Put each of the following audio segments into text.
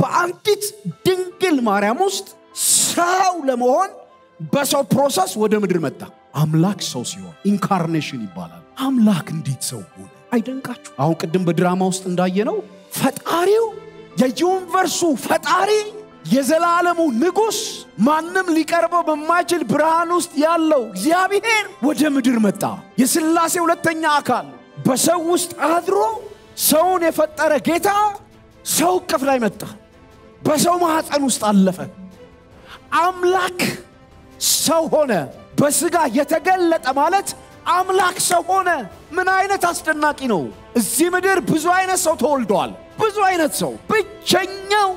በአንዲት ድንግል ማርያም ውስጥ ሰው ለመሆን በሰው ፕሮሰስ ወደ ምድር መጣ። አምላክ ሰው ሲሆን ኢንካርኔሽን ይባላል። አምላክ እንዴት ሰው ሆነ? አይደንቃችሁ? አሁን ቅድም በድራማ ውስጥ እንዳየነው ፈጣሪው የዩኒቨርሱ ፈጣሪ የዘላለሙ ንጉሥ ማንም ሊቀርበው በማይችል ብርሃን ውስጥ ያለው እግዚአብሔር ወደ ምድር መጣ። የሥላሴ ሁለተኛ አካል በሰው ውስጥ አድሮ ሰውን የፈጠረ ጌታ ሰው እቅፍ ላይ መጣ። በሰው ማኅፀን ውስጥ አለፈ። አምላክ ሰው ሆነ። በስጋ የተገለጠ ማለት አምላክ ሰው ሆነ። ምን አይነት አስደናቂ ነው! እዚህ ምድር ብዙ አይነት ሰው ተወልደዋል። ብዙ አይነት ሰው ብቸኛው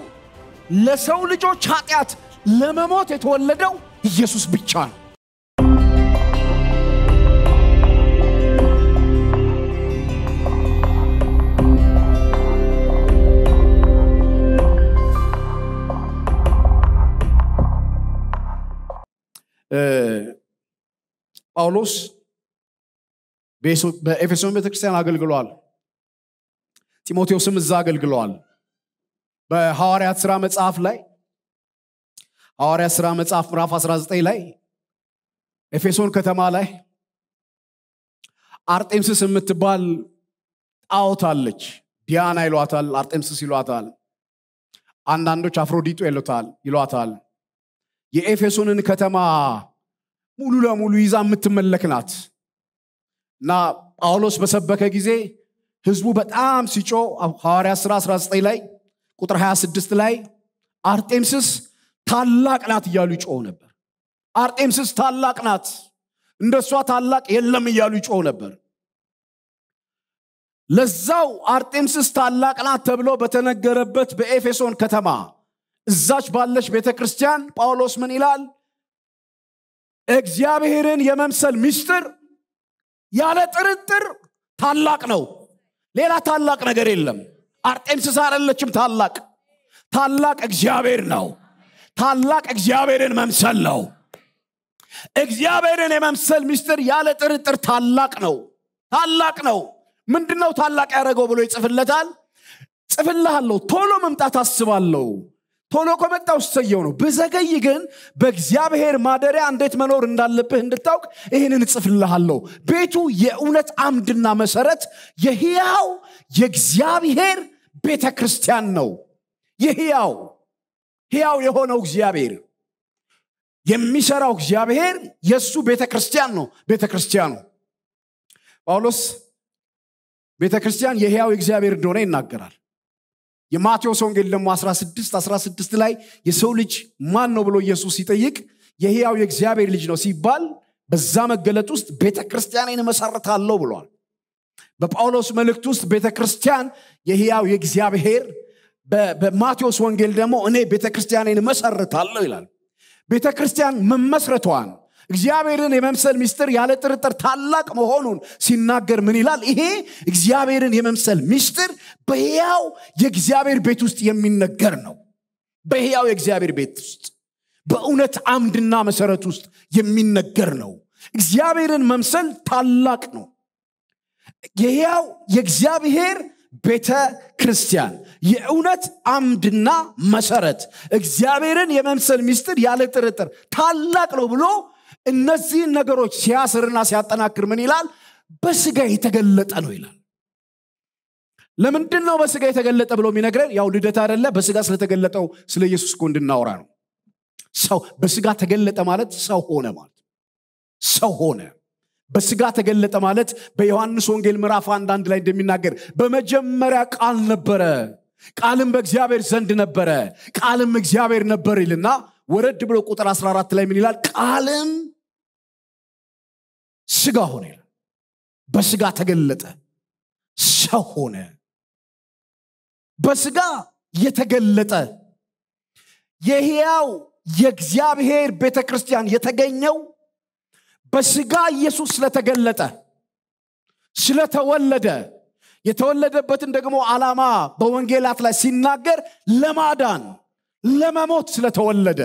ለሰው ልጆች ኃጢአት ለመሞት የተወለደው ኢየሱስ ብቻ ነው። ጳውሎስ በኤፌሶን ቤተክርስቲያን አገልግሏል። ጢሞቴዎስም እዛ አገልግለዋል። በሐዋርያት ሥራ መጽሐፍ ላይ ሐዋርያት ሥራ መጽሐፍ ምዕራፍ 19 ላይ ኤፌሶን ከተማ ላይ አርጤምስስ የምትባል ጣዖት አለች። ዲያና ይሏታል፣ አርጤምስስ ይሏታል። አንዳንዶች አፍሮዲጦ ይሏታል። የኤፌሶንን ከተማ ሙሉ ለሙሉ ይዛ የምትመለክ ናት እና ጳውሎስ በሰበከ ጊዜ ህዝቡ በጣም ሲጮ ሐዋርያ 10 19 ላይ ቁጥር 26 ላይ አርጤምስስ ታላቅ ናት እያሉ ይጮው ነበር አርጤምስስ ታላቅ ናት እንደሷ ታላቅ የለም እያሉ ይጮው ነበር ለዛው አርጤምስስ ታላቅ ናት ተብሎ በተነገረበት በኤፌሶን ከተማ እዛች ባለች ቤተ ክርስቲያን ጳውሎስ ምን ይላል እግዚአብሔርን የመምሰል ምስጢር ያለ ጥርጥር ታላቅ ነው ሌላ ታላቅ ነገር የለም አርጤምስስ አይደለችም ታላቅ ታላቅ እግዚአብሔር ነው ታላቅ እግዚአብሔርን መምሰል ነው እግዚአብሔርን የመምሰል ምስጢር ያለ ጥርጥር ታላቅ ነው ታላቅ ነው ምንድነው ታላቅ ያደረገው ብሎ ይጽፍለታል ጽፍልሃለሁ ቶሎ መምጣት አስባለሁ ቶሎ ከመጣ ሰየው ነው። ብዘገይ ግን በእግዚአብሔር ማደሪያ እንዴት መኖር እንዳለብህ እንድታውቅ ይህንን እጽፍልሃለሁ። ቤቱ የእውነት አምድና መሰረት የህያው የእግዚአብሔር ቤተ ክርስቲያን ነው። የህያው ህያው የሆነው እግዚአብሔር የሚሰራው እግዚአብሔር የእሱ ቤተ ክርስቲያን ነው። ቤተ ክርስቲያኑ ጳውሎስ ቤተ ክርስቲያን የህያው እግዚአብሔር እንደሆነ ይናገራል። የማቴዎስ ወንጌል ደግሞ 16 16 ላይ የሰው ልጅ ማን ነው ብሎ ኢየሱስ ሲጠይቅ የህያው የእግዚአብሔር ልጅ ነው ሲባል በዛ መገለጥ ውስጥ ቤተ ክርስቲያንን እመሰርታለሁ ብሏል በጳውሎስ መልእክት ውስጥ ቤተ ክርስቲያን የህያው የእግዚአብሔር በማቴዎስ ወንጌል ደግሞ እኔ ቤተ ክርስቲያንን እመሰርታለሁ ይላል ቤተ ክርስቲያን መመስረቷን እግዚአብሔርን የመምሰል ሚስጥር ያለ ጥርጥር ታላቅ መሆኑን ሲናገር ምን ይላል? ይሄ እግዚአብሔርን የመምሰል ሚስጥር በሕያው የእግዚአብሔር ቤት ውስጥ የሚነገር ነው። በሕያው የእግዚአብሔር ቤት ውስጥ በእውነት አምድና መሰረት ውስጥ የሚነገር ነው። እግዚአብሔርን መምሰል ታላቅ ነው። የሕያው የእግዚአብሔር ቤተ ክርስቲያን የእውነት አምድና መሰረት እግዚአብሔርን የመምሰል ሚስጥር ያለ ጥርጥር ታላቅ ነው ብሎ እነዚህን ነገሮች ሲያስርና ሲያጠናክር ምን ይላል በስጋ የተገለጠ ነው ይላል ለምንድን ነው በስጋ የተገለጠ ብሎ የሚነግረን ያው ልደት አደለ በስጋ ስለተገለጠው ስለ ኢየሱስ እኮ እንድናወራ ነው ሰው በስጋ ተገለጠ ማለት ሰው ሆነ ማለት ሰው ሆነ በስጋ ተገለጠ ማለት በዮሐንስ ወንጌል ምዕራፍ አንድ አንድ ላይ እንደሚናገር በመጀመሪያ ቃል ነበረ ቃልም በእግዚአብሔር ዘንድ ነበረ ቃልም እግዚአብሔር ነበር ይልና ወረድ ብሎ ቁጥር 14 ላይ ምን ይላል ቃልም ስጋ ሆነ ይላል በስጋ ተገለጠ ሰው ሆነ በስጋ የተገለጠ የህያው የእግዚአብሔር ቤተ ክርስቲያን የተገኘው በስጋ ኢየሱስ ስለተገለጠ ስለተወለደ የተወለደበትን ደግሞ ዓላማ በወንጌላት ላይ ሲናገር ለማዳን ለመሞት ስለተወለደ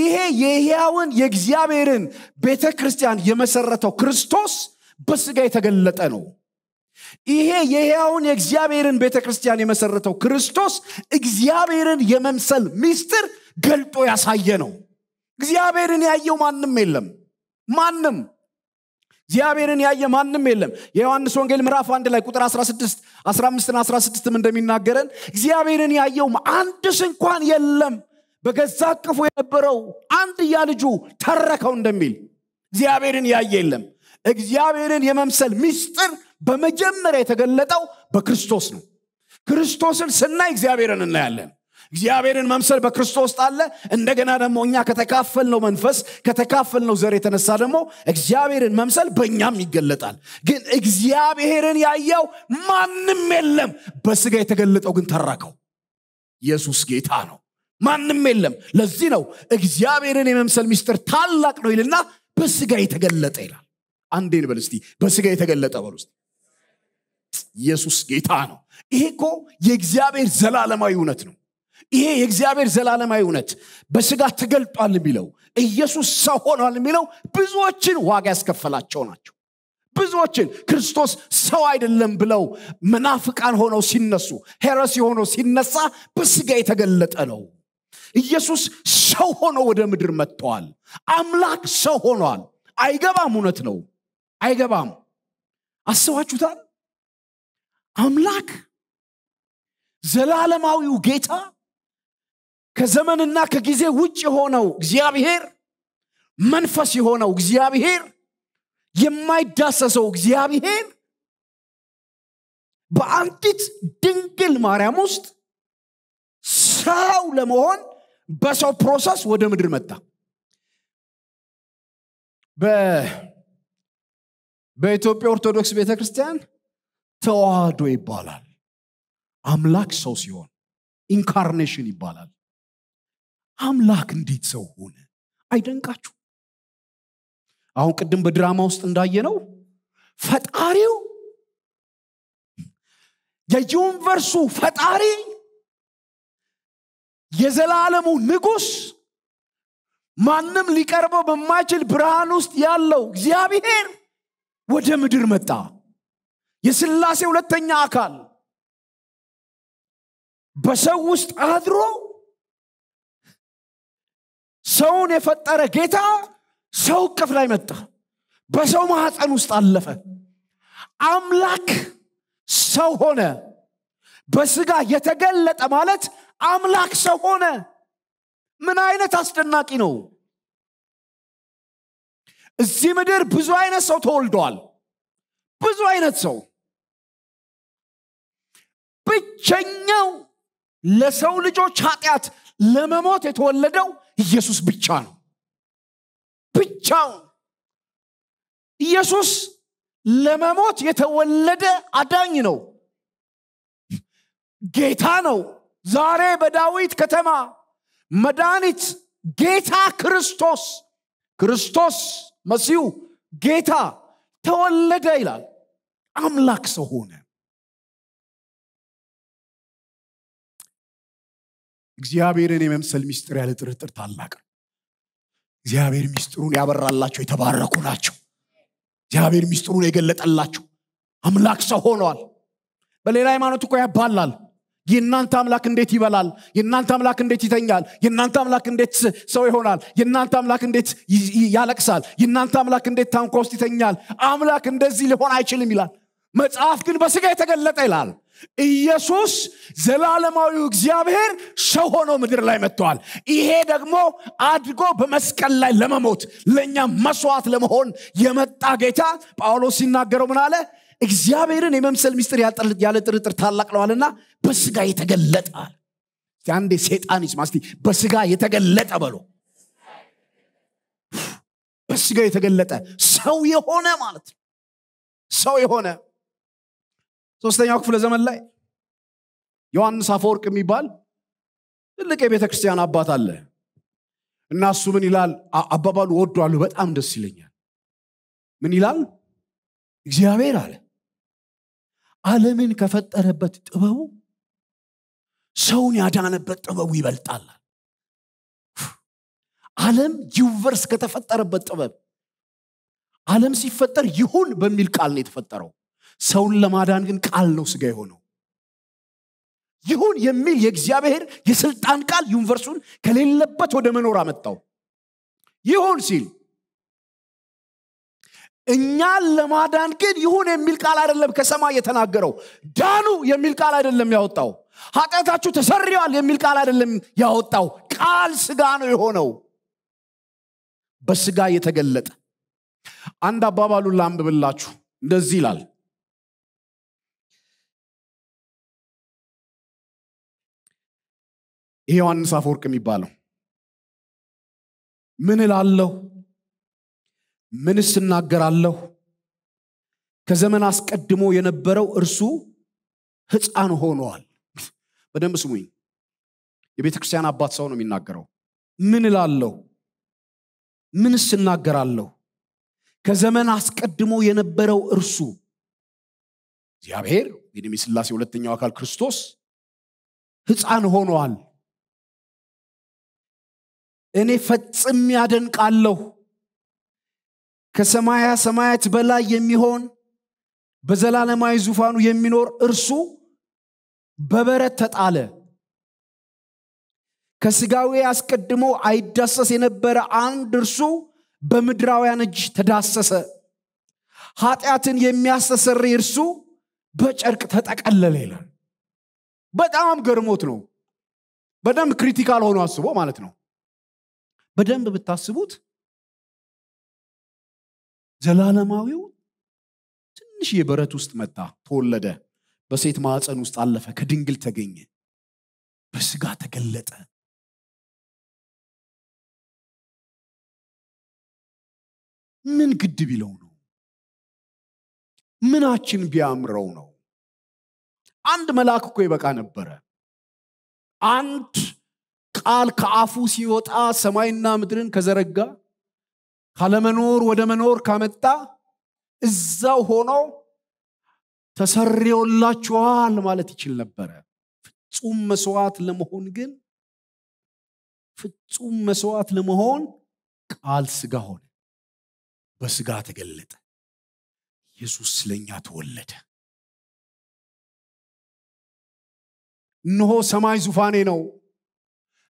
ይሄ የህያውን የእግዚአብሔርን ቤተ ክርስቲያን የመሰረተው ክርስቶስ በስጋ የተገለጠ ነው ይሄ የህያውን የእግዚአብሔርን ቤተ ክርስቲያን የመሰረተው ክርስቶስ እግዚአብሔርን የመምሰል ምስጢር ገልጦ ያሳየ ነው እግዚአብሔርን ያየው ማንም የለም ማንም እግዚአብሔርን ያየ ማንም የለም የዮሐንስ ወንጌል ምዕራፍ አንድ ላይ ቁጥር 16 15 16 እንደሚናገረን እግዚአብሔርን ያየውም አንድስ እንኳን የለም በገዛ ቅፉ የነበረው አንድያ ልጁ ተረከው እንደሚል እግዚአብሔርን ያየ የለም እግዚአብሔርን የመምሰል ምስጢር በመጀመሪያ የተገለጠው በክርስቶስ ነው ክርስቶስን ስናይ እግዚአብሔርን እናያለን እግዚአብሔርን መምሰል በክርስቶስ አለ እንደገና ደግሞ እኛ ከተካፈልነው መንፈስ ከተካፈልነው ዘር የተነሳ ደግሞ እግዚአብሔርን መምሰል በእኛም ይገለጣል ግን እግዚአብሔርን ያየው ማንም የለም በስጋ የተገለጠው ግን ተረከው ኢየሱስ ጌታ ነው ማንም የለም ለዚህ ነው እግዚአብሔርን የመምሰል ሚስጥር ታላቅ ነው ይልና በስጋ የተገለጠ ይላል አንዴን ልበል እስቲ በስጋ የተገለጠ በል ኢየሱስ ጌታ ነው ይሄ እኮ የእግዚአብሔር ዘላለማዊ እውነት ነው ይሄ የእግዚአብሔር ዘላለማዊ እውነት በስጋ ተገልጧል የሚለው ኢየሱስ ሰው ሆኗል የሚለው ብዙዎችን ዋጋ ያስከፈላቸው ናቸው ብዙዎችን ክርስቶስ ሰው አይደለም ብለው መናፍቃን ሆነው ሲነሱ ሄረሲ ሆኖ ሲነሳ በስጋ የተገለጠ ነው ኢየሱስ ሰው ሆኖ ወደ ምድር መጥተዋል አምላክ ሰው ሆኗል አይገባም እውነት ነው አይገባም አስባችሁታል አምላክ ዘላለማዊው ጌታ ከዘመንና ከጊዜ ውጭ የሆነው እግዚአብሔር መንፈስ የሆነው እግዚአብሔር የማይዳሰሰው እግዚአብሔር በአንዲት ድንግል ማርያም ውስጥ ሰው ለመሆን በሰው ፕሮሰስ ወደ ምድር መጣ በኢትዮጵያ ኦርቶዶክስ ቤተ ክርስቲያን ተዋህዶ ይባላል አምላክ ሰው ሲሆን ኢንካርኔሽን ይባላል አምላክ እንዴት ሰው ሆነ አይደንቃችሁ አሁን ቅድም በድራማ ውስጥ እንዳየነው ፈጣሪው የዩኒቨርሱ ፈጣሪ የዘላለሙ ንጉስ ማንም ሊቀርበው በማይችል ብርሃን ውስጥ ያለው እግዚአብሔር ወደ ምድር መጣ የስላሴ ሁለተኛ አካል በሰው ውስጥ አድሮ ሰውን የፈጠረ ጌታ ሰው እቅፍ ላይ መጣ በሰው ማህፀን ውስጥ አለፈ አምላክ ሰው ሆነ በስጋ የተገለጠ ማለት አምላክ ሰው ሆነ ምን አይነት አስደናቂ ነው እዚህ ምድር ብዙ አይነት ሰው ተወልደዋል ብዙ አይነት ሰው ብቸኛው ለሰው ልጆች ኃጢአት ለመሞት የተወለደው ኢየሱስ ብቻ ነው ብቻውን ኢየሱስ ለመሞት የተወለደ አዳኝ ነው ጌታ ነው ዛሬ በዳዊት ከተማ መድኃኒት ጌታ ክርስቶስ ክርስቶስ መሲሁ ጌታ ተወለደ ይላል አምላክ ሰው ሆነ እግዚአብሔርን የመምሰል ሚስጥር ያለ ጥርጥር ታላቅ ነው እግዚአብሔር ሚስጥሩን ያበራላቸው የተባረኩ ናቸው እግዚአብሔር ሚስጥሩን የገለጠላቸው አምላክ ሰው ሆነዋል በሌላ ሃይማኖት እኮ ያባላል የእናንተ አምላክ እንዴት ይበላል የእናንተ አምላክ እንዴት ይተኛል የእናንተ አምላክ እንዴት ሰው ይሆናል የእናንተ አምላክ እንዴት ያለቅሳል የእናንተ አምላክ እንዴት ታንኳ ውስጥ ይተኛል አምላክ እንደዚህ ሊሆን አይችልም ይላል መጽሐፍ ግን በስጋ የተገለጠ ይላል ኢየሱስ ዘላለማዊ እግዚአብሔር ሰው ሆኖ ምድር ላይ መጥተዋል ይሄ ደግሞ አድጎ በመስቀል ላይ ለመሞት ለእኛ መስዋዕት ለመሆን የመጣ ጌታ ጳውሎስ ሲናገረው ምን አለ እግዚአብሔርን የመምሰል ሚስጥር ያለ ጥርጥር ታላቅ ነዋልና በስጋ የተገለጠ አንዴ ሴጣን ይስማ በስጋ የተገለጠ በሎ በስጋ የተገለጠ ሰው የሆነ ማለት ነው ሰው የሆነ ሶስተኛው ክፍለ ዘመን ላይ ዮሐንስ አፈወርቅ የሚባል ትልቅ የቤተ ክርስቲያን አባት አለ እና እሱ ምን ይላል አባባሉ ወዷሉ በጣም ደስ ይለኛል ምን ይላል እግዚአብሔር አለ ዓለምን ከፈጠረበት ጥበቡ ሰውን ያዳነበት ጥበቡ ይበልጣል ዓለም ዩኒቨርስ ከተፈጠረበት ጥበብ ዓለም ሲፈጠር ይሁን በሚል ቃል ነው የተፈጠረው ሰውን ለማዳን ግን ቃል ነው ስጋ የሆነው ይሁን የሚል የእግዚአብሔር የስልጣን ቃል ዩኒቨርሱን ከሌለበት ወደ መኖር አመጣው ይሁን ሲል እኛን ለማዳን ግን ይሁን የሚል ቃል አይደለም ከሰማይ የተናገረው ዳኑ የሚል ቃል አይደለም ያወጣው ኃጢአታችሁ ተሰሪዋል የሚል ቃል አይደለም ያወጣው ቃል ስጋ ነው የሆነው በስጋ የተገለጠ አንድ አባባሉን ላንብብላችሁ እንደዚህ ይላል ይሄ ዮሐንስ አፈወርቅ የሚባለው ምን እላለሁ ምንስ እናገራለሁ ከዘመን አስቀድሞ የነበረው እርሱ ህፃን ሆኗል በደንብ ስሙኝ የቤተ ክርስቲያን አባት ሰው ነው የሚናገረው ምን እላለሁ ምንስ እናገራለሁ ከዘመን አስቀድሞ የነበረው እርሱ እግዚአብሔር እንግዲህ ስላሴ ሁለተኛው አካል ክርስቶስ ህፃን ሆኗል። እኔ ፈጽም ያደንቃለሁ ከሰማያ ሰማያት በላይ የሚሆን በዘላለማዊ ዙፋኑ የሚኖር እርሱ በበረት ተጣለ ከስጋዊ አስቀድሞ አይዳሰስ የነበረ አንድ እርሱ በምድራውያን እጅ ተዳሰሰ ኃጢአትን የሚያስተሰር እርሱ በጨርቅ ተጠቀለለ ይላል በጣም ገርሞት ነው በደንብ ክሪቲካል ሆኖ አስቦ ማለት ነው በደንብ ብታስቡት ዘላለማዊው ትንሽ የበረት ውስጥ መጣ፣ ተወለደ፣ በሴት ማዕፀን ውስጥ አለፈ፣ ከድንግል ተገኘ፣ በስጋ ተገለጠ። ምን ግድ ቢለው ነው? ምናችን ቢያምረው ነው? አንድ መልአክ እኮ ይበቃ ነበረ። አንድ ቃል ከአፉ ሲወጣ ሰማይና ምድርን ከዘረጋ ካለመኖር ወደ መኖር ካመጣ እዛው ሆኖ ተሰርዮላችኋል ማለት ይችል ነበረ ፍጹም መስዋዕት ለመሆን ግን ፍጹም መስዋዕት ለመሆን ቃል ስጋ ሆነ በስጋ ተገለጠ ኢየሱስ ስለኛ ተወለደ እነሆ ሰማይ ዙፋኔ ነው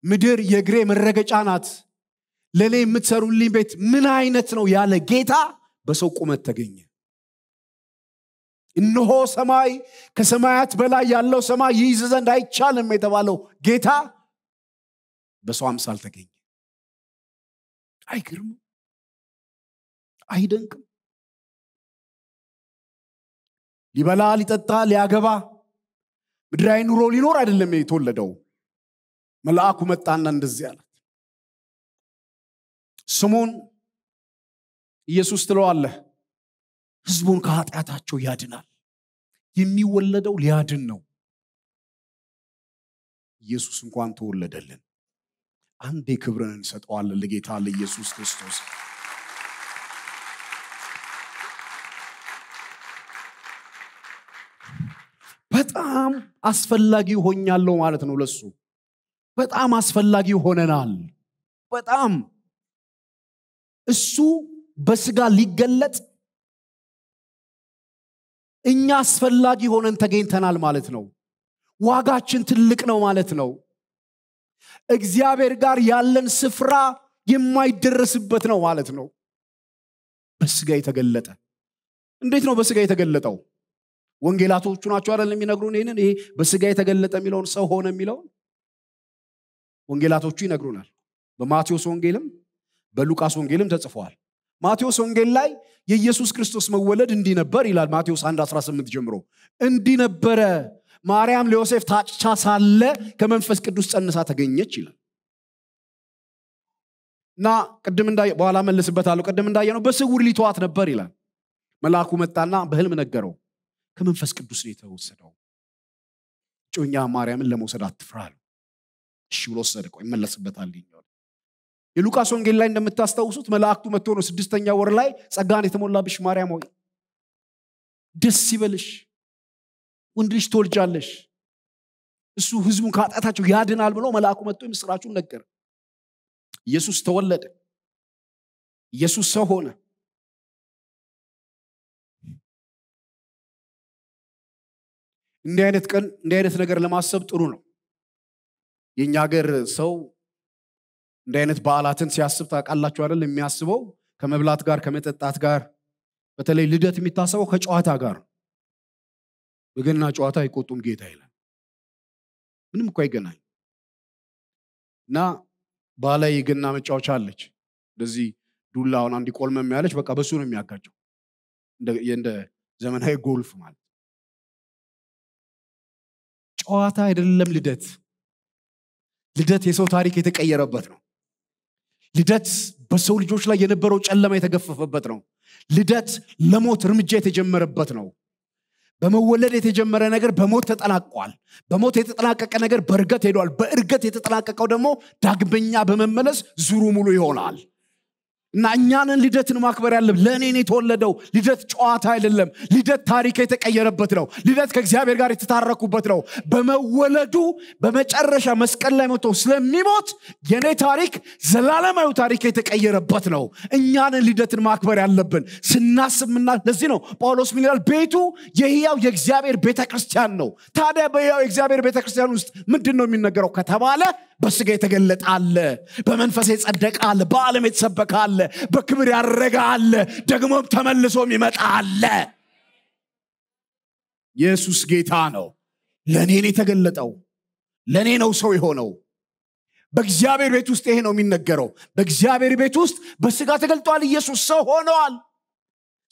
ምድር የእግሬ መረገጫ ናት ለእኔ የምትሰሩልኝ ቤት ምን አይነት ነው ያለ ጌታ በሰው ቁመት ተገኘ እነሆ ሰማይ ከሰማያት በላይ ያለው ሰማይ ይይዝ ዘንድ አይቻልም የተባለው ጌታ በሰው አምሳል ተገኘ አይግርም አይደንቅም ሊበላ ሊጠጣ ሊያገባ ምድራዊ ኑሮ ሊኖር አይደለም የተወለደው መልአኩ መጣና እንደዚህ አላት፣ ስሙን ኢየሱስ ትለዋለህ፣ ህዝቡን ከኃጢአታቸው ያድናል። የሚወለደው ሊያድን ነው። ኢየሱስ እንኳን ተወለደልን። አንዴ ክብርን እንሰጠዋለን ለጌታ ለኢየሱስ ክርስቶስ። በጣም አስፈላጊ ሆኛለሁ ማለት ነው ለሱ በጣም አስፈላጊ ሆነናል በጣም እሱ በስጋ ሊገለጥ እኛ አስፈላጊ ሆነን ተገኝተናል ማለት ነው ዋጋችን ትልቅ ነው ማለት ነው እግዚአብሔር ጋር ያለን ስፍራ የማይደረስበት ነው ማለት ነው በስጋ የተገለጠ እንዴት ነው በስጋ የተገለጠው ወንጌላቶቹ ናቸው አይደል የሚነግሩን ይህንን ይሄ በስጋ የተገለጠ የሚለውን ሰው ሆነ የሚለውን ወንጌላቶቹ ይነግሩናል በማቴዎስ ወንጌልም በሉቃስ ወንጌልም ተጽፏል ማቴዎስ ወንጌል ላይ የኢየሱስ ክርስቶስ መወለድ እንዲነበር ይላል ማቴዎስ 1 18 ጀምሮ እንዲነበረ ማርያም ለዮሴፍ ታጭቻ ሳለ ከመንፈስ ቅዱስ ጸንሳ ተገኘች ይላል እና ቅድም እንዳየ በኋላ መልስበታለሁ ቅድም እንዳየ ነው በስውር ሊተዋት ነበር ይላል መልአኩ መጣና በህልም ነገረው ከመንፈስ ቅዱስ ነው የተወሰደው ጮኛ ማርያምን ለመውሰድ አትፍራሉ እሺ ብሎ ወሰደ። ቆይ የሉቃስ ወንጌል ላይ እንደምታስታውሱት መላእክቱ መጥቶ ነው ስድስተኛ ወር ላይ ጸጋን የተሞላብሽ ማርያም ሆይ ደስ ይበልሽ፣ ወንድ ልጅ ትወልጃለሽ፣ እሱ ህዝቡን ካጣታቸው ያድናል ብሎ መልአኩ መጥቶ የምስራቹን ነገር ኢየሱስ ተወለደ። ኢየሱስ ሰው ሆነ። እንዲህ አይነት ቀን እንዲህ አይነት ነገር ለማሰብ ጥሩ ነው። የእኛ ሀገር ሰው እንዲህ አይነት በዓላትን ሲያስብ ታውቃላችሁ አይደል? የሚያስበው ከመብላት ጋር ከመጠጣት ጋር፣ በተለይ ልደት የሚታሰበው ከጨዋታ ጋር። በገና ጨዋታ አይቆጡም ጌታ ይላል። ምንም እኮ አይገናኝ እና ባህላዊ የገና መጫወቻ አለች። እንደዚህ ዱላ አንድ ቆልመ የሚያለች በቃ በሱ ነው የሚያጋጨው፣ እንደ ዘመናዊ ጎልፍ ማለት ጨዋታ አይደለም ልደት ልደት የሰው ታሪክ የተቀየረበት ነው። ልደት በሰው ልጆች ላይ የነበረው ጨለማ የተገፈፈበት ነው። ልደት ለሞት እርምጃ የተጀመረበት ነው። በመወለድ የተጀመረ ነገር በሞት ተጠናቋል። በሞት የተጠናቀቀ ነገር በእርገት ሄዷል። በእርገት የተጠናቀቀው ደግሞ ዳግመኛ በመመለስ ዙሩ ሙሉ ይሆናል። እና እኛንን ልደትን ማክበር ያለብ ለእኔን የተወለደው ልደት ጨዋታ አይደለም ልደት ታሪክ የተቀየረበት ነው ልደት ከእግዚአብሔር ጋር የተታረኩበት ነው በመወለዱ በመጨረሻ መስቀል ላይ መጥቶ ስለሚሞት የእኔ ታሪክ ዘላለማዊ ታሪክ የተቀየረበት ነው እኛንን ልደትን ማክበር ያለብን ስናስብ ለዚህ ነው ጳውሎስ ምን ይላል ቤቱ የህያው የእግዚአብሔር ቤተ ክርስቲያን ነው ታዲያ በህያው የእግዚአብሔር ቤተ ክርስቲያን ውስጥ ምንድን ነው የሚነገረው ከተባለ በስጋ የተገለጠ አለ በመንፈስ የጸደቀ አለ በዓለም የተሰበከ አለ አለ በክብር ያረገ አለ ደግሞም ተመልሶም ይመጣ አለ ኢየሱስ ጌታ ነው ነው የተገለጠው ለእኔ ነው ሰው የሆነው በእግዚአብሔር ቤት ውስጥ ይሄ ነው የሚነገረው በእግዚአብሔር ቤት ውስጥ በስጋ ተገልጧል ኢየሱስ ሰው ሆነዋል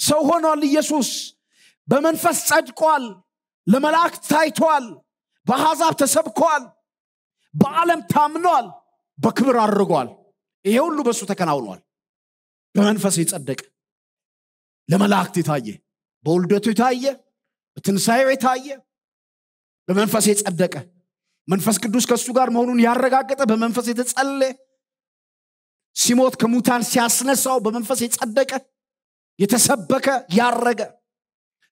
ሰው ሆኗል ኢየሱስ በመንፈስ ጸድቋል ለመላእክት ታይቷል በአሕዛብ ተሰብኳል በዓለም ታምኗል በክብር አድርጓል ይሄ ሁሉ በእሱ ተከናውኗል በመንፈስ የጸደቀ ለመላእክት የታየ በውልደቱ የታየ በትንሣኤው የታየ በመንፈስ የጸደቀ መንፈስ ቅዱስ ከእሱ ጋር መሆኑን ያረጋገጠ በመንፈስ የተጸለ ሲሞት ከሙታን ሲያስነሳው በመንፈስ የጸደቀ የተሰበከ ያረገ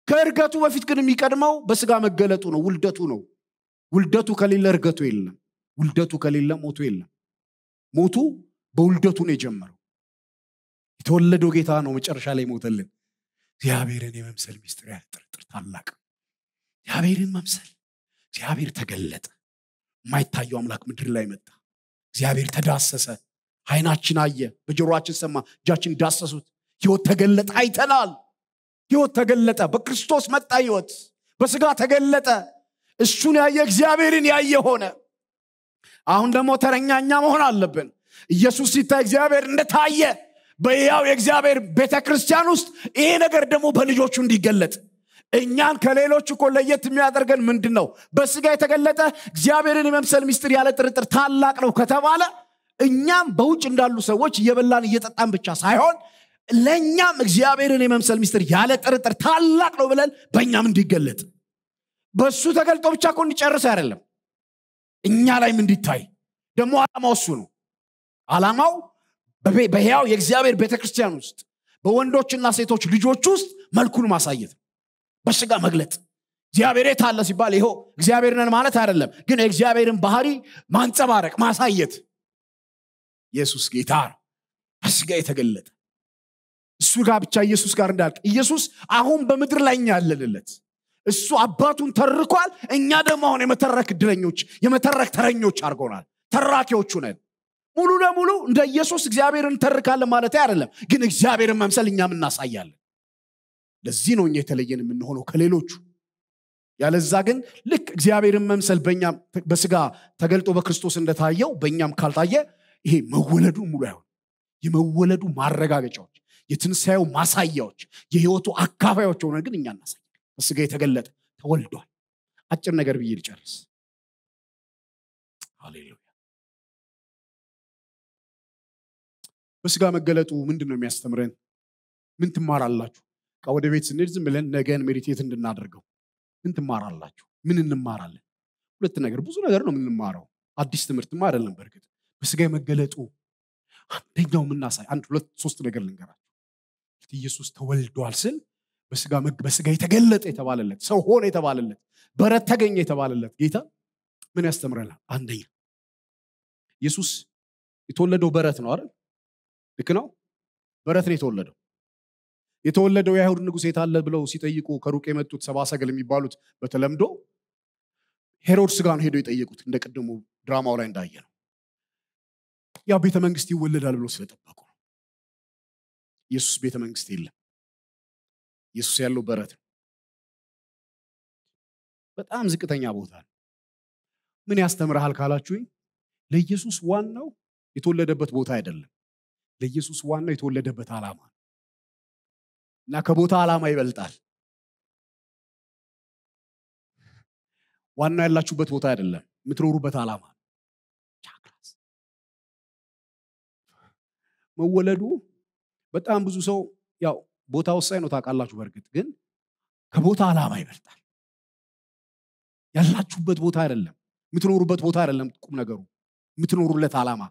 ከእርገቱ በፊት ግን የሚቀድመው በስጋ መገለጡ ነው ውልደቱ ነው ውልደቱ ከሌለ እርገቱ የለም ውልደቱ ከሌለ ሞቱ የለም ሞቱ በውልደቱ ነው የጀመረው የተወለደው ጌታ ነው መጨረሻ ላይ ሞተልን እግዚአብሔርን የመምሰል ሚስጥር ያለ ጥርጥር ታላቅ እግዚአብሔርን መምሰል እግዚአብሔር ተገለጠ የማይታየው አምላክ ምድር ላይ መጣ እግዚአብሔር ተዳሰሰ አይናችን አየ በጆሮችን ሰማ እጃችን ዳሰሱት ህይወት ተገለጠ አይተናል ህይወት ተገለጠ በክርስቶስ መጣ ህይወት በስጋ ተገለጠ እሱን ያየ እግዚአብሔርን ያየ ሆነ አሁን ደግሞ ተረኛኛ መሆን አለብን ኢየሱስ ሲታይ እግዚአብሔር እንደታየ በያው የእግዚአብሔር ቤተ ክርስቲያን ውስጥ ይሄ ነገር ደግሞ በልጆቹ እንዲገለጥ እኛን ከሌሎች እኮ ለየት የሚያደርገን ምንድን ነው በስጋ የተገለጠ እግዚአብሔርን የመምሰል ሚስጥር ያለ ጥርጥር ታላቅ ነው ከተባለ እኛም በውጭ እንዳሉ ሰዎች እየበላን እየጠጣን ብቻ ሳይሆን ለእኛም እግዚአብሔርን የመምሰል ሚስጥር ያለ ጥርጥር ታላቅ ነው ብለን በእኛም እንዲገለጥ በሱ ተገልጦ ብቻ እኮ እንዲጨርስ አይደለም እኛ ላይም እንዲታይ ደግሞ አላማው እሱ ነው አላማው በሕያው የእግዚአብሔር ቤተ ክርስቲያን ውስጥ በወንዶችና ሴቶች ልጆች ውስጥ መልኩን ማሳየት በስጋ መግለጥ እግዚአብሔር የት አለ ሲባል ይሆ እግዚአብሔርን ማለት አይደለም ግን የእግዚአብሔርን ባህሪ ማንጸባረቅ ማሳየት ኢየሱስ ጌታ በስጋ የተገለጠ እሱ ጋር ብቻ ኢየሱስ ጋር እንዳልቅ ኢየሱስ አሁን በምድር ላይ እኛ ያለንለት እሱ አባቱን ተርኳል እኛ ደግሞ አሁን የመተረክ እድለኞች የመተረክ ተረኞች አድርጎናል ተራኪዎቹ ነን ሙሉ ለሙሉ እንደ ኢየሱስ እግዚአብሔርን እንተርካለን ማለት አይደለም ግን እግዚአብሔርን መምሰል እኛም እናሳያለን ለዚህ ነው እኛ የተለየን የምንሆነው ከሌሎቹ ያለዛ ግን ልክ እግዚአብሔርን መምሰል በእኛ በስጋ ተገልጦ በክርስቶስ እንደታየው በእኛም ካልታየ ይሄ መወለዱ ሙሉ አይሆን የመወለዱ ማረጋገጫዎች የትንሣኤው ማሳያዎች የህይወቱ አካፋዮች ሆነ ግን እኛ እናሳያል በስጋ የተገለጠ ተወልዷል አጭር ነገር ብዬ ልጨርስ ሃሌሉያ በስጋ መገለጡ ምንድን ነው የሚያስተምረን? ምን ትማራላችሁ? በቃ ወደ ቤት ስንሄድ ዝም ብለን ነገን ሜዲቴት እንድናደርገው ምን ትማራላችሁ? ምን እንማራለን? ሁለት ነገር ብዙ ነገር ነው የምንማረው። አዲስ ትምህርት አይደለም። በእርግጥ በስጋ መገለጡ አንደኛው የምናሳይ አንድ ሁለት ሶስት ነገር ልንገራቸው። ኢየሱስ ተወልዷል ስል በስጋ የተገለጠ የተባለለት ሰው ሆነ የተባለለት በረት ተገኘ የተባለለት ጌታ ምን ያስተምረናል? አንደኛ ኢየሱስ የተወለደው በረት ነው አይደል? ልክ ነው። በረት ነው የተወለደው። የተወለደው የአይሁድ ንጉሥ የታለ ብለው ሲጠይቁ ከሩቅ የመጡት ሰባ ሰገል የሚባሉት በተለምዶ ሄሮድስ ጋር ነው ሄደው የጠየቁት። እንደ ቅድሙ ድራማው ላይ እንዳየ ነው። ያ ቤተ መንግስት ይወለዳል ብሎ ስለጠበቁ ኢየሱስ ቤተ መንግስት የለም። ኢየሱስ ያለው በረት ነው። በጣም ዝቅተኛ ቦታ ነው። ምን ያስተምርሃል ካላችሁኝ፣ ለኢየሱስ ዋናው የተወለደበት ቦታ አይደለም ለኢየሱስ ዋናው የተወለደበት ዓላማ እና ከቦታ ዓላማ ይበልጣል። ዋናው ያላችሁበት ቦታ አይደለም፣ የምትኖሩበት ዓላማ መወለዱ በጣም ብዙ ሰው ያው ቦታ ወሳኝ ነው ታውቃላችሁ። በእርግጥ ግን ከቦታ ዓላማ ይበልጣል። ያላችሁበት ቦታ አይደለም፣ የምትኖሩበት ቦታ አይደለም ቁም ነገሩ የምትኖሩለት ዓላማ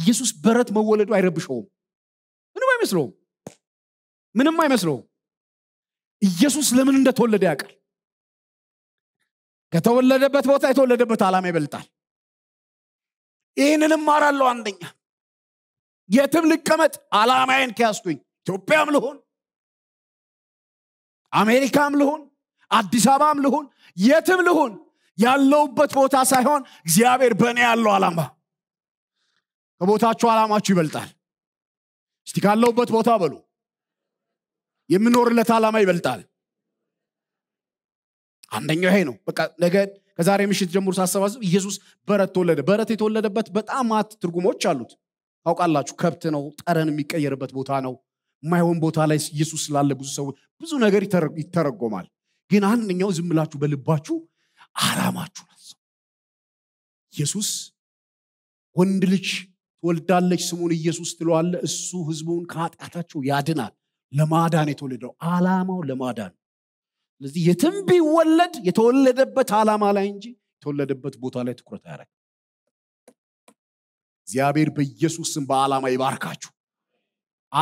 ኢየሱስ በረት መወለዱ አይረብሸውም ምንም አይመስለውም ምንም አይመስለውም ኢየሱስ ለምን እንደተወለደ ያውቃል ከተወለደበት ቦታ የተወለደበት ዓላማ ይበልጣል ይህንን ማራለሁ አንደኛ የትም ልቀመጥ ዓላማዬን ከያዝኩኝ ኢትዮጵያም ልሆን አሜሪካም ልሆን አዲስ አበባም ልሆን የትም ልሆን ያለውበት ቦታ ሳይሆን እግዚአብሔር በእኔ ያለው ዓላማ ከቦታችሁ ዓላማችሁ ይበልጣል እስቲ ካለውበት ቦታ በሉ የምኖርለት ዓላማ ይበልጣል አንደኛው ይሄ ነው በቃ ነገ ከዛሬ ምሽት ጀምሮ ሳሰባስብ ኢየሱስ በረት ተወለደ በረት የተወለደበት በጣም አት ትርጉሞች አሉት ታውቃላችሁ ከብት ነው ጠረን የሚቀየርበት ቦታ ነው የማይሆን ቦታ ላይ ኢየሱስ ስላለ ብዙ ሰው ብዙ ነገር ይተረጎማል ግን አንደኛው ዝምላችሁ በልባችሁ አላማችሁ ኢየሱስ ወንድ ልጅ ትወልዳለች፣ ስሙን ኢየሱስ ትለዋለ። እሱ ህዝቡን ከኃጢአታቸው ያድናል። ለማዳን የተወለደው አላማው ለማዳን። ስለዚህ የትም ቢወለድ የተወለደበት አላማ ላይ እንጂ የተወለደበት ቦታ ላይ ትኩረት አያረግ እግዚአብሔር በኢየሱስ በአላማ ይባርካችሁ።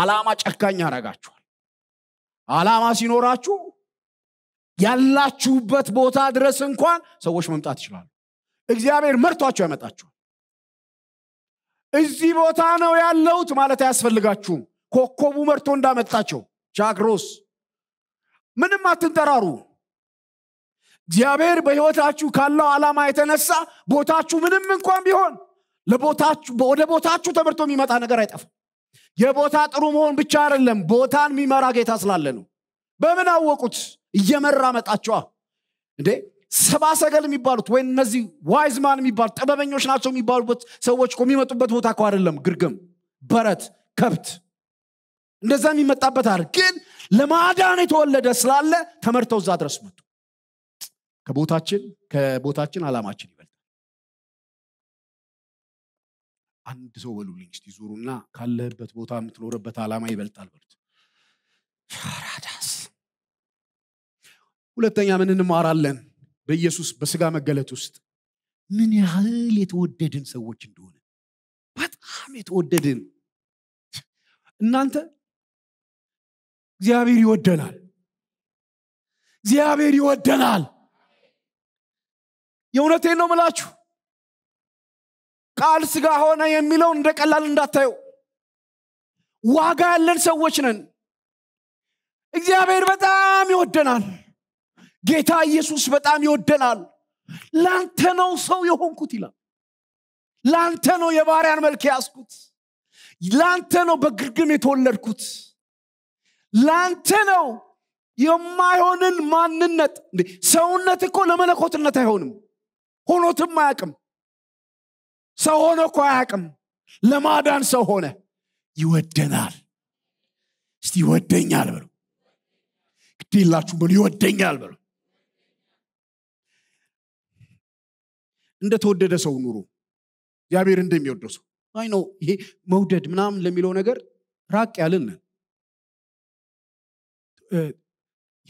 አላማ ጨካኝ ያረጋችኋል አላማ ሲኖራችሁ ያላችሁበት ቦታ ድረስ እንኳን ሰዎች መምጣት ይችላሉ። እግዚአብሔር መርቷቸው ያመጣችኋል እዚህ ቦታ ነው ያለውት ማለት አያስፈልጋችሁም ኮኮቡ መርቶ እንዳመጣቸው ቻክሮስ ምንም አትንጠራሩ እግዚአብሔር በህይወታችሁ ካለው ዓላማ የተነሳ ቦታችሁ ምንም እንኳን ቢሆን ወደ ቦታችሁ ተመርቶ የሚመጣ ነገር አይጠፋም የቦታ ጥሩ መሆን ብቻ አይደለም ቦታን የሚመራ ጌታ ስላለ ነው በምን አወቁት እየመራ መጣቸዋ እንዴ ሰባ ሰገል የሚባሉት ወይ እነዚህ ዋይዝማን የሚባሉ ጥበበኞች ናቸው የሚባሉበት ሰዎች የሚመጡበት ቦታ እኮ አይደለም ግርግም በረት ከብት እንደዛ የሚመጣበት አር ግን ለማዳን የተወለደ ስላለ ተመርተው እዛ ድረስ መጡ ከቦታችን ከቦታችን አላማችን ይበልጣል አንድ ሰው በሉልኝ እስቲ ዙሩና ካለህበት ቦታ የምትኖርበት አላማ ይበልጣል በሉት ሁለተኛ ምን እንማራለን በኢየሱስ በስጋ መገለጥ ውስጥ ምን ያህል የተወደድን ሰዎች እንደሆነ በጣም የተወደድን እናንተ እግዚአብሔር ይወደናል እግዚአብሔር ይወደናል የእውነቴን ነው ምላችሁ ቃል ስጋ ሆነ የሚለውን እንደ ቀላል እንዳታየው ዋጋ ያለን ሰዎች ነን እግዚአብሔር በጣም ይወደናል ጌታ ኢየሱስ በጣም ይወደናል ላንተ ነው ሰው የሆንኩት ይላል ላንተ ነው የባሪያን መልክ ያስኩት ላንተ ነው በግርግም የተወለድኩት ላንተ ነው የማይሆንን ማንነት ሰውነት እኮ ለመለኮትነት አይሆንም ሆኖትም አያቅም ሰው ሆነ እኮ አያቅም ለማዳን ሰው ሆነ ይወደናል እስቲ ይወደኛል በሉ ግድ በሉ ይወደኛል በሉ እንደተወደደ ሰው ኑሮ እግዚአብሔር እንደሚወደው ሰው አይ ነው ይሄ መውደድ ምናምን ለሚለው ነገር ራቅ ያልን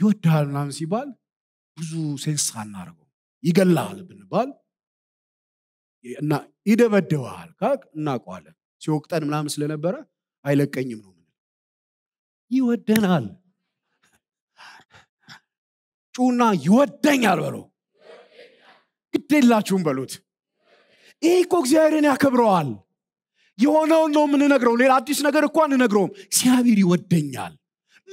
ይወድሃል ምናምን ሲባል ብዙ ሴንስ አናደርገው ይገላል ብንባል እና ይደበድበሃል ካክ እናውቀዋለን ሲወቅጠን ምናምን ስለነበረ አይለቀኝም ነው ምንል ይወደናል ጩና ይወደኛል በለው ግዴላችሁም በሉት ይህ እኮ እግዚአብሔርን ያከብረዋል የሆነውን ነው የምንነግረው ሌላ አዲስ ነገር እኳ እንነግረውም እግዚአብሔር ይወደኛል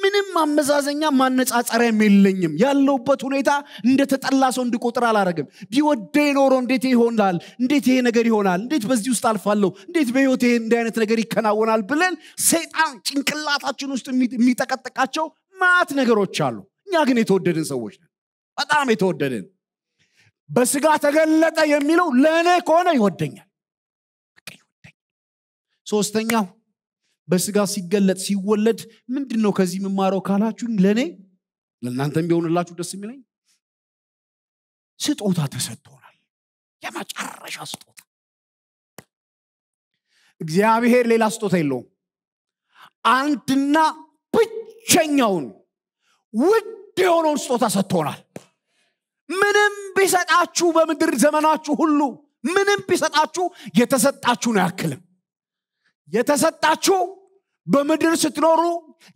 ምንም አመዛዘኛ ማነጻጸሪያም የለኝም ያለውበት ሁኔታ እንደተጠላ ሰው እንድቆጥር አላረግም ቢወደኝ ኖሮ እንዴት ይሆናል እንዴት ይሄ ነገር ይሆናል እንዴት በዚህ ውስጥ አልፋለሁ እንዴት በህይወት ይሄ እንዲህ አይነት ነገር ይከናወናል ብለን ሰይጣን ጭንቅላታችን ውስጥ የሚጠቀጠቃቸው ማት ነገሮች አሉ እኛ ግን የተወደድን ሰዎች ነን በጣም የተወደድን በስጋ ተገለጠ የሚለው ለእኔ ከሆነ ይወደኛል ሶስተኛው በስጋ ሲገለጥ ሲወለድ ምንድን ነው ከዚህ የምማረው ካላችሁ ለእኔ ለእናንተም ቢሆንላችሁ ደስ የሚለኝ ስጦታ ተሰጥቶናል የመጨረሻ ስጦታ እግዚአብሔር ሌላ ስጦታ የለውም አንድና ብቸኛውን ውድ የሆነውን ስጦታ ሰጥቶናል ምንም ቢሰጣችሁ በምድር ዘመናችሁ ሁሉ ምንም ቢሰጣችሁ የተሰጣችሁን አያክልም የተሰጣችሁ በምድር ስትኖሩ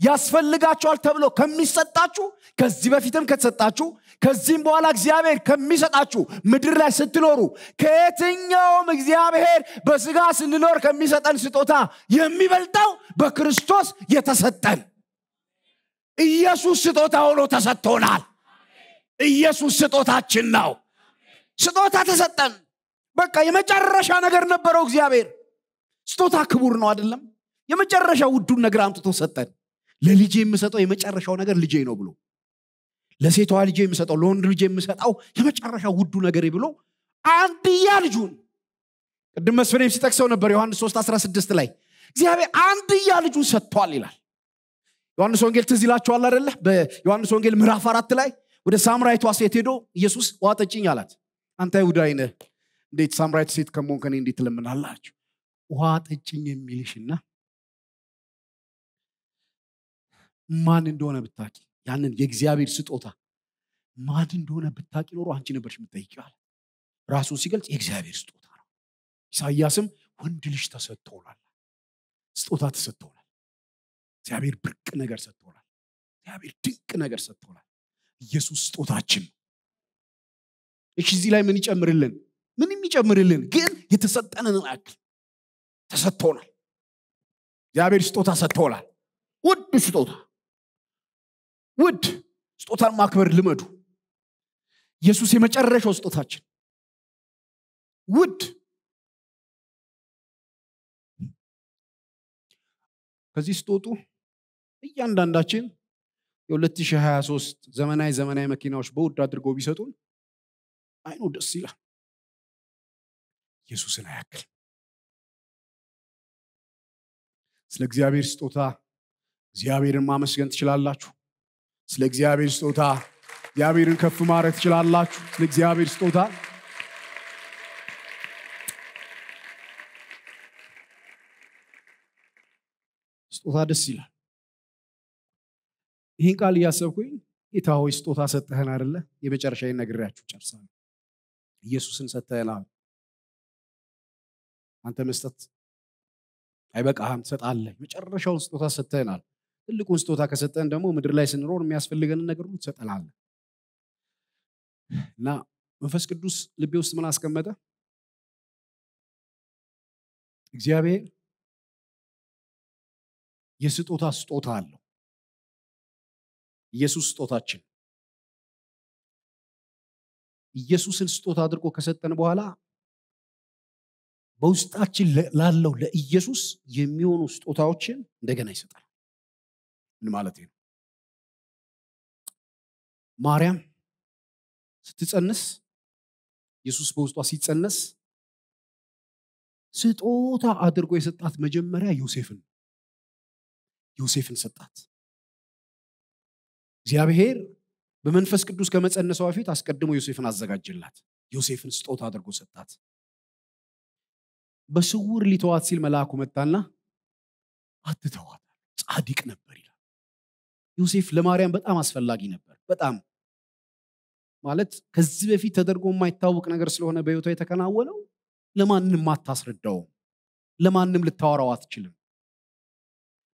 ያስፈልጋቸዋል ተብሎ ከሚሰጣችሁ ከዚህ በፊትም ከተሰጣችሁ ከዚህም በኋላ እግዚአብሔር ከሚሰጣችሁ ምድር ላይ ስትኖሩ ከየትኛውም እግዚአብሔር በስጋ ስንኖር ከሚሰጠን ስጦታ የሚበልጠው በክርስቶስ የተሰጠን ኢየሱስ ስጦታ ሆኖ ተሰጥቶናል ኢየሱስ ስጦታችን ነው ስጦታ ተሰጠን በቃ የመጨረሻ ነገር ነበረው እግዚአብሔር ስጦታ ክቡር ነው አይደለም የመጨረሻ ውዱን ነገር አምጥቶ ሰጠን ለልጅ የምሰጠው የመጨረሻው ነገር ልጄ ነው ብሎ ለሴቷ ልጅ የምሰጠው ለወንድ ልጅ የምሰጠው የመጨረሻ ውዱ ነገር ብሎ አንድያ ልጁን ቅድም መስፍኔም ሲጠቅሰው ነበር ዮሐንስ 3 16 ላይ እግዚአብሔር አንድያ ልጁን ሰጥቷል ይላል ዮሐንስ ወንጌል ትዝ ይላቸዋል አደለ በዮሐንስ ወንጌል ምዕራፍ አራት ላይ ወደ ሳምራይቷ ሴት ሄዶ ኢየሱስ ውሃ ጠጭኝ አላት አንተ አይሁዳዊ አይነ እንዴት ሳምራይት ሴት ከመሆን ከኔ እንዴት ለምናላችሁ ውሃ ጠጭኝ የሚልሽና ማን እንደሆነ ብታቂ ያንን የእግዚአብሔር ስጦታ ማን እንደሆነ ብታቂ ኖሮ አንቺ ነበርሽ የምጠይቀዋል ራሱን ሲገልጽ የእግዚአብሔር ስጦታ ነው ኢሳያስም ወንድ ልጅ ተሰጥቶናል ስጦታ ተሰጥቶናል እግዚአብሔር ብርቅ ነገር ሰጥቶናል እግዚአብሔር ድንቅ ነገር ሰጥቶናል ኢየሱስ ስጦታችን እሺ እዚህ ላይ ምን ይጨምርልን ምንም ይጨምርልን ግን የተሰጠንን አክል ተሰጥቶናል እግዚአብሔር ስጦታ ሰጥቶላል ውድ ስጦታ ውድ ስጦታን ማክበር ልመዱ ኢየሱስ የመጨረሻው ስጦታችን ውድ ከዚህ ስጦቱ እያንዳንዳችን የ2023 ዘመናዊ ዘመናዊ መኪናዎች በውድ አድርገው ቢሰጡን አይኑ ደስ ይላል ኢየሱስን አያክል ስለ እግዚአብሔር ስጦታ እግዚአብሔርን ማመስገን ትችላላችሁ ስለ እግዚአብሔር ስጦታ እግዚአብሔርን ከፍ ማድረግ ትችላላችሁ ስለ እግዚአብሔር ስጦታ ስጦታ ደስ ይላል ይህን ቃል እያሰብኩኝ ጌታ ሆይ ስጦታ ሰጠህን አደለ የመጨረሻ ነግሬያችሁ ጨርሳለሁ ኢየሱስን ሰጠህናል አንተ መስጠት አይበቃህም ትሰጣለህ መጨረሻውን ስጦታ ሰጠህናል ትልቁን ስጦታ ከሰጠን ደግሞ ምድር ላይ ስንኖር የሚያስፈልገንን ነገር ሁሉ ትሰጠናለ እና መንፈስ ቅዱስ ልቤ ውስጥ ምን አስቀመጠ እግዚአብሔር የስጦታ ስጦታ አለው ኢየሱስ ስጦታችን ኢየሱስን ስጦታ አድርጎ ከሰጠን በኋላ በውስጣችን ላለው ለኢየሱስ የሚሆኑ ስጦታዎችን እንደገና ይሰጣል ምን ማለት ነው ማርያም ስትጸንስ ኢየሱስ በውስጧ ሲጸነስ ስጦታ አድርጎ የሰጣት መጀመሪያ ዮሴፍን ዮሴፍን ሰጣት እግዚአብሔር በመንፈስ ቅዱስ ከመጸነሰው በፊት አስቀድሞ ዮሴፍን አዘጋጅላት ዮሴፍን ስጦታ አድርጎ ሰጣት በስውር ሊተዋት ሲል መልአኩ መጣና አትተዋት ጻድቅ ነበር ይላል ዮሴፍ ለማርያም በጣም አስፈላጊ ነበር በጣም ማለት ከዚህ በፊት ተደርጎ የማይታወቅ ነገር ስለሆነ በህይወቷ የተከናወነው ለማንም አታስረዳውም ለማንም ልታወራው አትችልም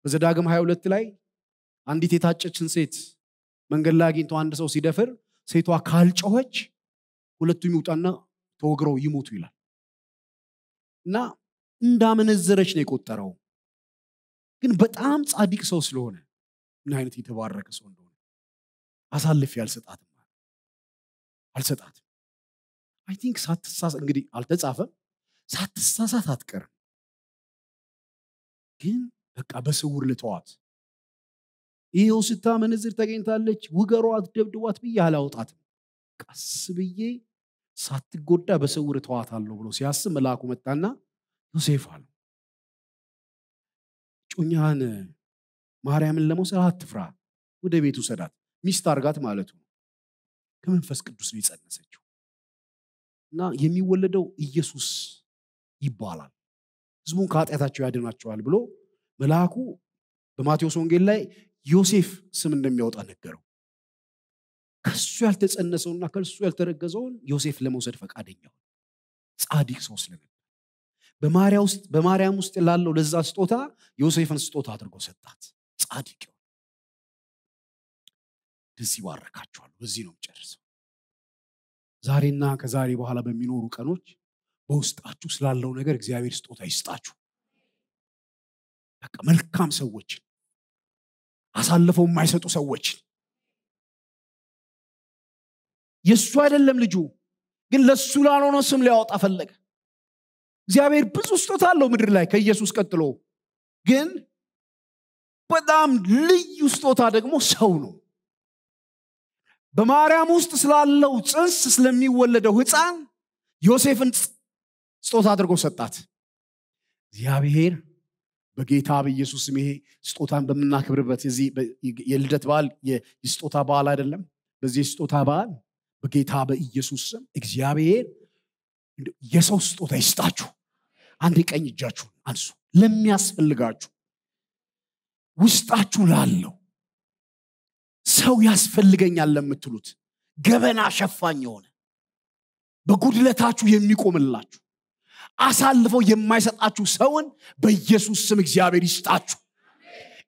በዘዳግም 22 ላይ አንዲት የታጨችን ሴት መንገድ ላይ አግኝቶ አንድ ሰው ሲደፍር ሴቷ ካልጮኸች ሁለቱ ይውጣና ተወግረው ይሞቱ ይላል እና እንዳመነዘረች ነው የቆጠረው ግን በጣም ጻዲቅ ሰው ስለሆነ ምን አይነት የተባረከ ሰው እንደሆነ አሳልፌ አልሰጣትም አልሰጣትም አይ ቲንክ ሳትሳሳት እንግዲህ አልተጻፈም ሳትሳሳት አትቀርም ግን በቃ በስውር ልተዋት ይህ ውስታ መንዝር ተገኝታለች ውገሯት፣ ደብድቧት ብዬ አላውጣትም። ቀስ ብዬ ሳትጎዳ በሰውር ተዋታለሁ ብሎ ሲያስብ መልአኩ መጣና ዮሴፍ አለ እጮኛህን ማርያምን ለመውሰድ አትፍራ፣ ወደ ቤቱ ሰዳት፣ ሚስት አርጋት ማለቱ ነው። ከመንፈስ ቅዱስ ነው የጸነሰችው እና የሚወለደው ኢየሱስ ይባላል፣ ህዝቡን ከኃጢአታቸው ያድናቸዋል ብሎ መልአኩ በማቴዎስ ወንጌል ላይ ዮሴፍ ስም እንደሚያወጣ ነገረው ከሱ ያልተጸነሰውና ከእሱ ያልተረገዘውን ዮሴፍ ለመውሰድ ፈቃደኛ ጻዲቅ ሰው ስለነበር በማርያም ውስጥ ላለው ለዛ ስጦታ ዮሴፍን ስጦታ አድርጎ ሰጣት ጻዲቅ ሆነ እንደዚህ ባረካችኋለሁ በዚህ ነው ጨርሰው ዛሬና ከዛሬ በኋላ በሚኖሩ ቀኖች በውስጣችሁ ስላለው ነገር እግዚአብሔር ስጦታ ይስጣችሁ በቃ መልካም ሰዎችን አሳልፈው የማይሰጡ ሰዎች የእሱ አይደለም ልጁ ግን ለእሱ ላልሆነ ስም ሊያወጣ ፈለገ እግዚአብሔር ብዙ ስጦታ አለው ምድር ላይ ከኢየሱስ ቀጥሎ ግን በጣም ልዩ ስጦታ ደግሞ ሰው ነው በማርያም ውስጥ ስላለው ፅንስ ስለሚወለደው ህፃን ዮሴፍን ስጦታ አድርጎ ሰጣት እግዚአብሔር በጌታ በኢየሱስ ስም ይሄ ስጦታን በምናክብርበት የዚህ የልደት በዓል የስጦታ በዓል አይደለም በዚህ የስጦታ በዓል በጌታ በኢየሱስ ስም እግዚአብሔር የሰው ስጦታ ይስጣችሁ አንድ ቀኝ እጃችሁን አንሱ ለሚያስፈልጋችሁ ውስጣችሁ ላለው ሰው ያስፈልገኛል ለምትሉት ገበና ሸፋኝ የሆነ በጉድለታችሁ የሚቆምላችሁ አሳልፈው የማይሰጣችሁ ሰውን በኢየሱስ ስም እግዚአብሔር ይስጣችሁ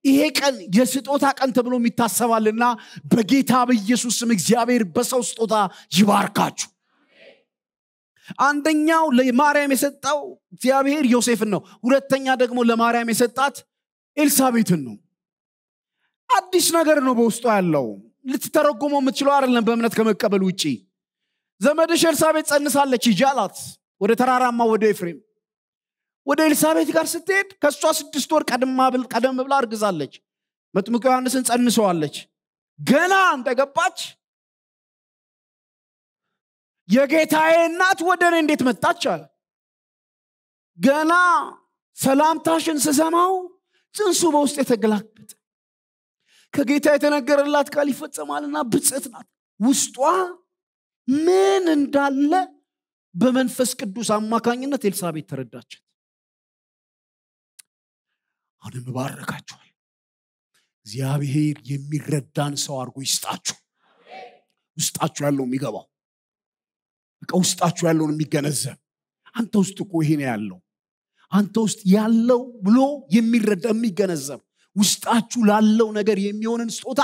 ይሄ ቀን የስጦታ ቀን ተብሎ የሚታሰባልና በጌታ በኢየሱስ ስም እግዚአብሔር በሰው ስጦታ ይባርካችሁ አንደኛው ለማርያም የሰጠው እግዚአብሔር ዮሴፍን ነው ሁለተኛ ደግሞ ለማርያም የሰጣት ኤልሳቤትን ነው አዲስ ነገር ነው በውስጡ ያለው ልትተረጉመው የምትችለው አይደለም በእምነት ከመቀበል ውጭ ዘመድሽ ኤልሳቤት ጸንሳለች ይጃላት ወደ ተራራማ ወደ ኤፍሬም ወደ ኤልሳቤት ጋር ስትሄድ ከእሷ ስድስት ወር ቀደም ብላ እርግዛለች መጥምቁ ዮሐንስን ጸንሰዋለች ገና እንደገባች የጌታዬ እናት ወደ እኔ እንዴት መጣች አለ ገና ሰላምታሽን ስሰማው ጽንሱ በውስጥ የተገላበጠ ከጌታ የተነገረላት ቃል ይፈጸማልና ብጽት ናት ውስጧ ምን እንዳለ በመንፈስ ቅዱስ አማካኝነት ኤልሳቤት ተረዳችን አሁንም እባረካችኋል እግዚአብሔር የሚረዳን ሰው አድርጎ ይስጣችሁ ውስጣችሁ ያለው የሚገባው በቃ ውስጣችሁ ያለውን የሚገነዘብ አንተ ውስጥ እኮ ይሄ ነው ያለው አንተ ውስጥ ያለው ብሎ የሚረዳ የሚገነዘብ ውስጣችሁ ላለው ነገር የሚሆንን ስጦታ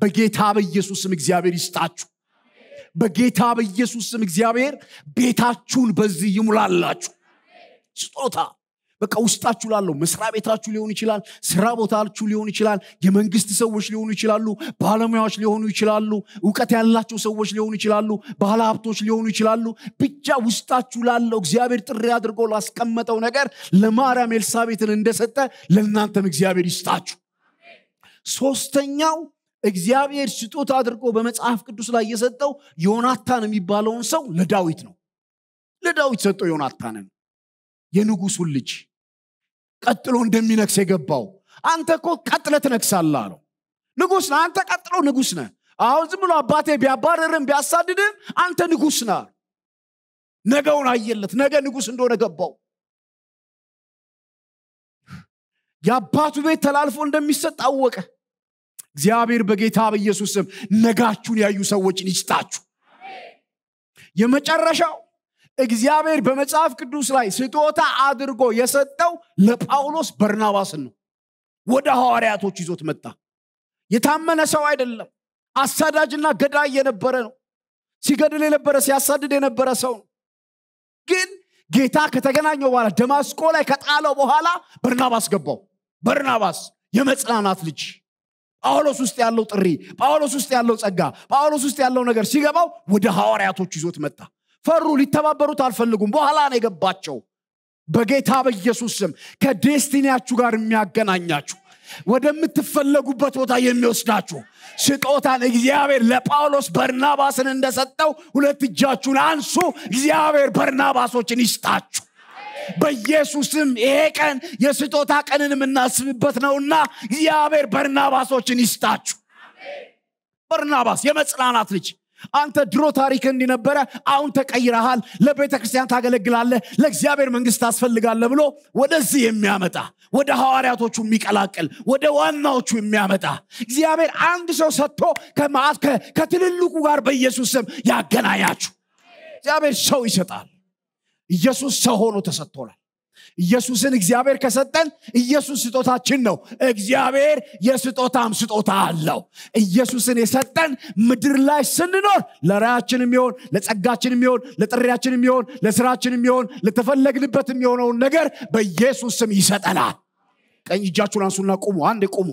በጌታ በኢየሱስም እግዚአብሔር ይስጣችሁ በጌታ በኢየሱስ ስም እግዚአብሔር ቤታችሁን በዚህ ይሙላላችሁ ስጦታ በቃ ውስጣችሁ ላለው መስሪያ ቤታችሁ ሊሆን ይችላል ስራ ቦታችሁ ሊሆን ይችላል የመንግስት ሰዎች ሊሆኑ ይችላሉ ባለሙያዎች ሊሆኑ ይችላሉ እውቀት ያላቸው ሰዎች ሊሆኑ ይችላሉ ባለ ሀብቶች ሊሆኑ ይችላሉ ብቻ ውስጣችሁ ላለው እግዚአብሔር ጥሪ አድርጎ ላስቀመጠው ነገር ለማርያም ኤልሳቤትን እንደሰጠ ለእናንተም እግዚአብሔር ይስጣችሁ ሶስተኛው እግዚአብሔር ስጦታ አድርጎ በመጽሐፍ ቅዱስ ላይ የሰጠው ዮናታን የሚባለውን ሰው ለዳዊት ነው ለዳዊት ሰጠው ዮናታንን የንጉሱን ልጅ ቀጥሎ እንደሚነግስ የገባው አንተ ኮ ቀጥለ ትነግሳለ አለው ንጉስ ነ አንተ ቀጥሎ ንጉስ ነ አሁን ዝም ብሎ አባቴ ቢያባረርም ቢያሳድድም አንተ ንጉስ ነ ነገውን አየለት ነገ ንጉስ እንደሆነ ገባው የአባቱ ቤት ተላልፎ እንደሚሰጥ አወቀ እግዚአብሔር በጌታ በኢየሱስ ስም ነጋችሁን ያዩ ሰዎችን ይስጣችሁ የመጨረሻው እግዚአብሔር በመጽሐፍ ቅዱስ ላይ ስጦታ አድርጎ የሰጠው ለጳውሎስ በርናባስን ነው ወደ ሐዋርያቶች ይዞት መጣ የታመነ ሰው አይደለም አሳዳጅና ገዳይ የነበረ ነው ሲገድል የነበረ ሲያሳድድ የነበረ ሰው ነው ግን ጌታ ከተገናኘው በኋላ ደማስቆ ላይ ከጣለው በኋላ በርናባስ ገባው በርናባስ የመጽናናት ልጅ ጳውሎስ ውስጥ ያለው ጥሪ ጳውሎስ ውስጥ ያለው ጸጋ ጳውሎስ ውስጥ ያለው ነገር ሲገባው ወደ ሐዋርያቶች ይዞት መጣ ፈሩ ሊተባበሩት አልፈልጉም በኋላ ነው የገባቸው በጌታ በኢየሱስ ስም ከዴስቲኒያችሁ ጋር የሚያገናኛችሁ ወደምትፈለጉበት ቦታ የሚወስዳችሁ ስጦታን እግዚአብሔር ለጳውሎስ በርናባስን እንደሰጠው ሁለት እጃችሁን አንሱ እግዚአብሔር በርናባሶችን ይስጣችሁ በኢየሱስም ይሄ ቀን የስጦታ ቀንን የምናስብበት ነውና እግዚአብሔር በርናባሶችን ይስጣችሁ በርናባስ የመጽናናት ልጅ አንተ ድሮ ታሪክ እንዲነበረ አሁን ተቀይረሃል ለቤተ ክርስቲያን ታገለግላለህ ለእግዚአብሔር መንግስት ታስፈልጋለህ ብሎ ወደዚህ የሚያመጣ ወደ ሐዋርያቶቹ የሚቀላቅል ወደ ዋናዎቹ የሚያመጣ እግዚአብሔር አንድ ሰው ሰጥቶ ከትልልቁ ጋር በኢየሱስ ስም ያገናኛችሁ እግዚአብሔር ሰው ይሰጣል ኢየሱስ ሰው ሆኖ ተሰጥቶናል ኢየሱስን እግዚአብሔር ከሰጠን ኢየሱስ ስጦታችን ነው እግዚአብሔር የስጦታም ስጦታ አለው ኢየሱስን የሰጠን ምድር ላይ ስንኖር ለራያችን የሚሆን ለጸጋችን የሚሆን ለጥሪያችን የሚሆን ለስራችን የሚሆን ለተፈለግንበት የሚሆነውን ነገር በኢየሱስ ስም ይሰጠናል ቀኝ እጃችሁን አንሱና ቁሙ አንድ ቁሙ